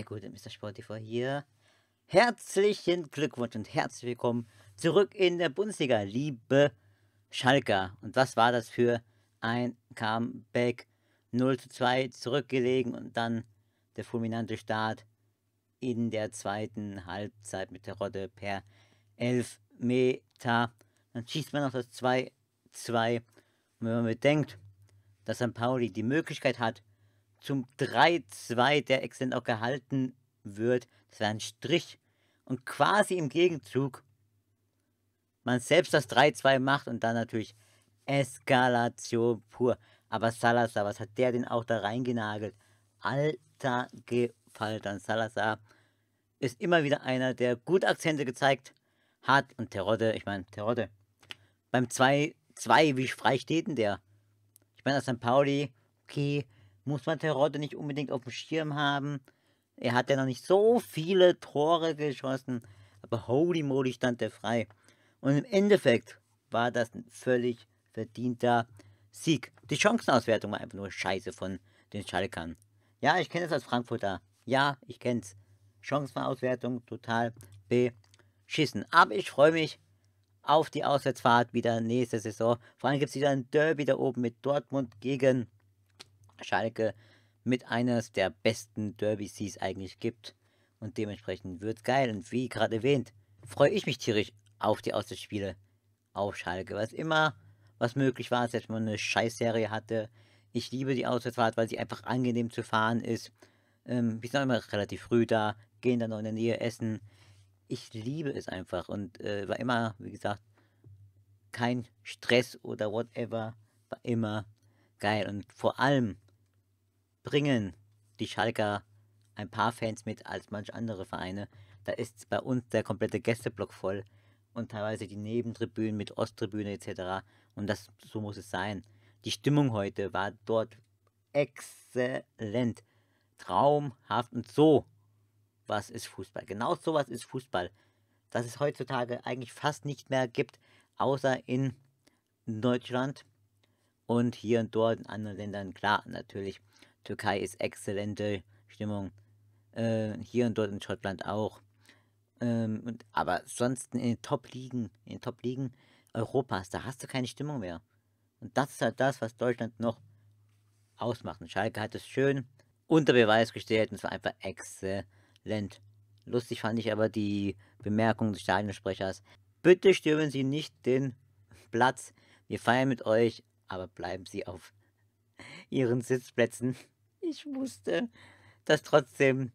Hi, gute Mr. TV hier. Herzlichen Glückwunsch und herzlich willkommen zurück in der Bundesliga, liebe Schalker. Und was war das für ein Comeback? 0 zu 2 zurückgelegen und dann der fulminante Start in der zweiten Halbzeit mit der Rotte per 11 Meter. Dann schießt man noch das 2-2. Und wenn man bedenkt, dass St. Pauli die Möglichkeit hat, zum 3-2 der Exzent auch gehalten wird. Das wäre ein Strich. Und quasi im Gegenzug man selbst das 3-2 macht und dann natürlich Eskalation pur. Aber Salazar, was hat der denn auch da reingenagelt? Alter Gefaltern. Salazar ist immer wieder einer, der gut Akzente gezeigt hat. Und Terodde, ich meine, Terodde. Beim 2-2, wie frei steht denn der? Ich meine, aus St. Pauli, okay, muss man Terodde nicht unbedingt auf dem Schirm haben. Er hat ja noch nicht so viele Tore geschossen, aber holy moly stand er frei. Und im Endeffekt war das ein völlig verdienter Sieg. Die Chancenauswertung war einfach nur scheiße von den Schalkern. Ja, ich kenne es als Frankfurter. Ja, ich kenne es. Chancenauswertung total beschissen. Aber ich freue mich auf die Auswärtsfahrt wieder nächste Saison. Vor allem gibt es wieder ein Derby da oben mit Dortmund gegen Schalke mit eines der besten Derby-Seas eigentlich gibt. Und dementsprechend wird's geil. Und wie gerade erwähnt, freue ich mich tierisch auf die Auswärtsspiele auf Schalke. Was immer, was möglich war, selbst wenn man eine Scheißserie hatte. Ich liebe die Auswärtsfahrt, weil sie einfach angenehm zu fahren ist. Ähm, wir sind immer relativ früh da, gehen dann noch in der Nähe essen. Ich liebe es einfach und äh, war immer, wie gesagt, kein Stress oder whatever. War immer geil und vor allem bringen die Schalker ein paar Fans mit als manch andere Vereine. Da ist bei uns der komplette Gästeblock voll und teilweise die Nebentribünen mit Osttribüne etc. Und das so muss es sein. Die Stimmung heute war dort exzellent, traumhaft und so was ist Fußball. Genau so was ist Fußball, dass es heutzutage eigentlich fast nicht mehr gibt, außer in Deutschland und hier und dort in anderen Ländern. Klar, natürlich Türkei ist exzellente Stimmung. Äh, hier und dort in Schottland auch. Ähm, und, aber sonst in den Top-Ligen, in den Top-Ligen Europas, da hast du keine Stimmung mehr. Und das ist halt das, was Deutschland noch ausmacht. Und Schalke hat es schön unter Beweis gestellt und es war einfach exzellent. Lustig fand ich aber die Bemerkung des Stadionsprechers. Bitte stürmen Sie nicht den Platz. Wir feiern mit euch, aber bleiben Sie auf Ihren Sitzplätzen ich wusste, dass trotzdem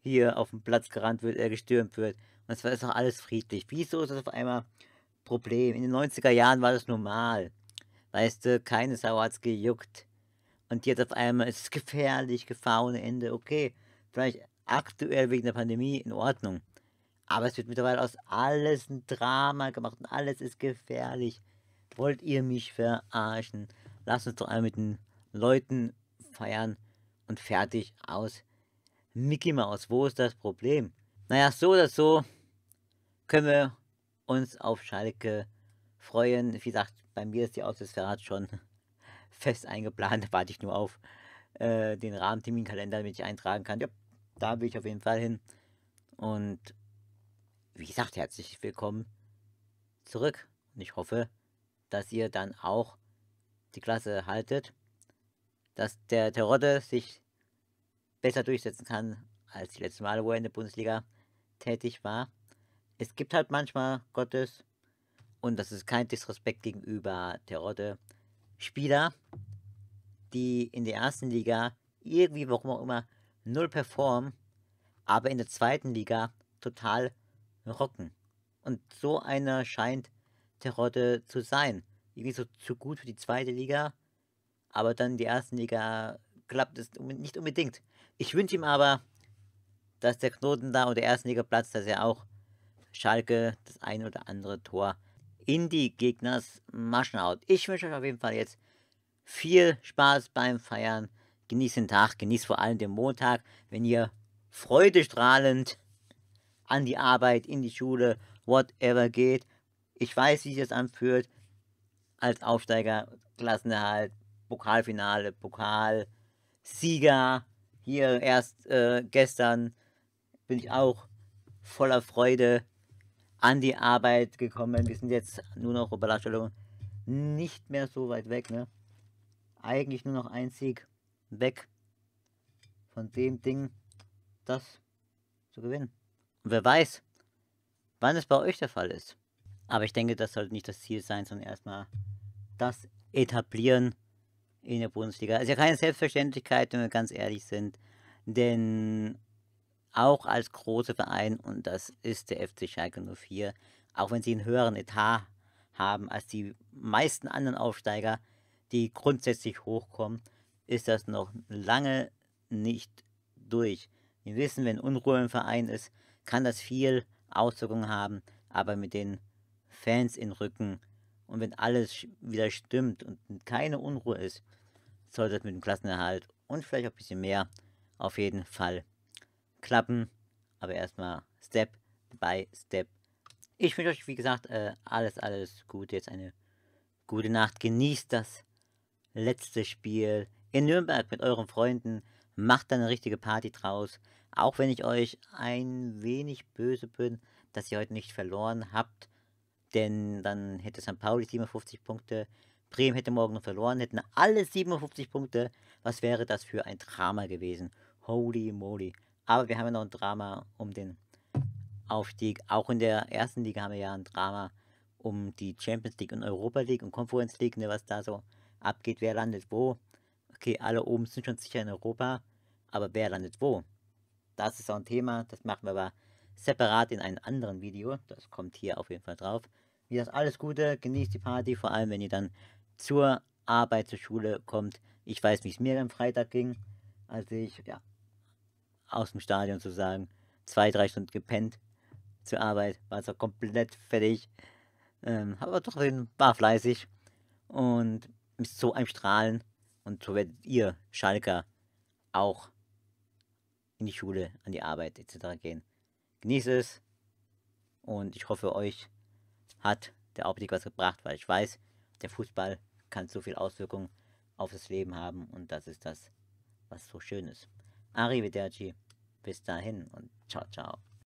hier auf den Platz gerannt wird, er gestürmt wird. Und zwar ist doch alles friedlich. Wieso ist das auf einmal Problem? In den 90er Jahren war das normal. Weißt du, keine Sau hat's gejuckt. Und jetzt auf einmal ist es gefährlich, Gefahr ohne Ende. Okay, vielleicht aktuell wegen der Pandemie in Ordnung. Aber es wird mittlerweile aus alles ein Drama gemacht und alles ist gefährlich. Wollt ihr mich verarschen? Lasst uns doch einmal mit den Leuten feiern und fertig aus. Mickey Mouse, wo ist das Problem? Naja, so oder so können wir uns auf Schalke freuen. Wie gesagt, bei mir ist die Auswärtsfahrt schon fest eingeplant. Da warte ich nur auf äh, den Rahmenterminkalender, damit ich eintragen kann. Ja, da will ich auf jeden Fall hin. Und wie gesagt, herzlich willkommen zurück. Und ich hoffe, dass ihr dann auch die Klasse haltet dass der Terodde sich besser durchsetzen kann als die letzten Male, wo er in der Bundesliga tätig war. Es gibt halt manchmal Gottes, und das ist kein Disrespekt gegenüber Terodde, Spieler, die in der ersten Liga irgendwie, warum auch immer, null performen, aber in der zweiten Liga total rocken. Und so einer scheint Terodde zu sein. Irgendwie so zu gut für die zweite Liga, aber dann die ersten Liga klappt es nicht unbedingt. Ich wünsche ihm aber, dass der Knoten da und der ersten Liga platzt, dass er auch Schalke das ein oder andere Tor in die Gegners Maschen haut. Ich wünsche euch auf jeden Fall jetzt viel Spaß beim Feiern. Genießt den Tag, genießt vor allem den Montag, wenn ihr freudestrahlend an die Arbeit, in die Schule, whatever geht. Ich weiß, wie sich das anfühlt als Aufsteiger, Klassenerhalt, Pokalfinale, Pokalsieger. Hier erst äh, gestern bin ich auch voller Freude an die Arbeit gekommen. Wir sind jetzt nur noch Oberdarstellung nicht mehr so weit weg. Ne? Eigentlich nur noch ein Sieg weg von dem Ding, das zu gewinnen. Und wer weiß, wann es bei euch der Fall ist. Aber ich denke, das sollte nicht das Ziel sein, sondern erstmal das etablieren, in der Bundesliga. Ist also ja keine Selbstverständlichkeit, wenn wir ganz ehrlich sind. Denn auch als großer Verein, und das ist der FC Schalke 04, auch wenn sie einen höheren Etat haben als die meisten anderen Aufsteiger, die grundsätzlich hochkommen, ist das noch lange nicht durch. Wir wissen, wenn Unruhe im Verein ist, kann das viel Auswirkungen haben, aber mit den Fans in Rücken und wenn alles wieder stimmt und keine Unruhe ist, sollte es mit dem Klassenerhalt und vielleicht auch ein bisschen mehr auf jeden Fall klappen. Aber erstmal Step by Step. Ich wünsche euch, wie gesagt, äh, alles, alles Gute. Jetzt eine gute Nacht. Genießt das letzte Spiel in Nürnberg mit euren Freunden. Macht da eine richtige Party draus. Auch wenn ich euch ein wenig böse bin, dass ihr heute nicht verloren habt. Denn dann hätte St. Pauli 57 Punkte, Bremen hätte morgen noch verloren, hätten alle 57 Punkte. Was wäre das für ein Drama gewesen? Holy moly. Aber wir haben ja noch ein Drama um den Aufstieg. Auch in der ersten Liga haben wir ja ein Drama um die Champions League und Europa League und Conference League, ne, was da so abgeht, wer landet wo. Okay, alle oben sind schon sicher in Europa, aber wer landet wo? Das ist auch ein Thema, das machen wir aber separat in einem anderen Video. Das kommt hier auf jeden Fall drauf. Wie das alles Gute, genießt die Party, vor allem wenn ihr dann zur Arbeit, zur Schule kommt. Ich weiß, wie es mir am Freitag ging, als ich ja, aus dem Stadion zu sagen, zwei, drei Stunden gepennt zur Arbeit, war also komplett fertig. Ähm, aber trotzdem war fleißig und ist so ein Strahlen. Und so werdet ihr Schalker auch in die Schule, an die Arbeit etc. gehen. Genieße es. Und ich hoffe, euch hat der Augenblick was gebracht, weil ich weiß, der Fußball kann so viel Auswirkungen auf das Leben haben und das ist das, was so schön ist. Arrivederci, bis dahin und ciao, ciao.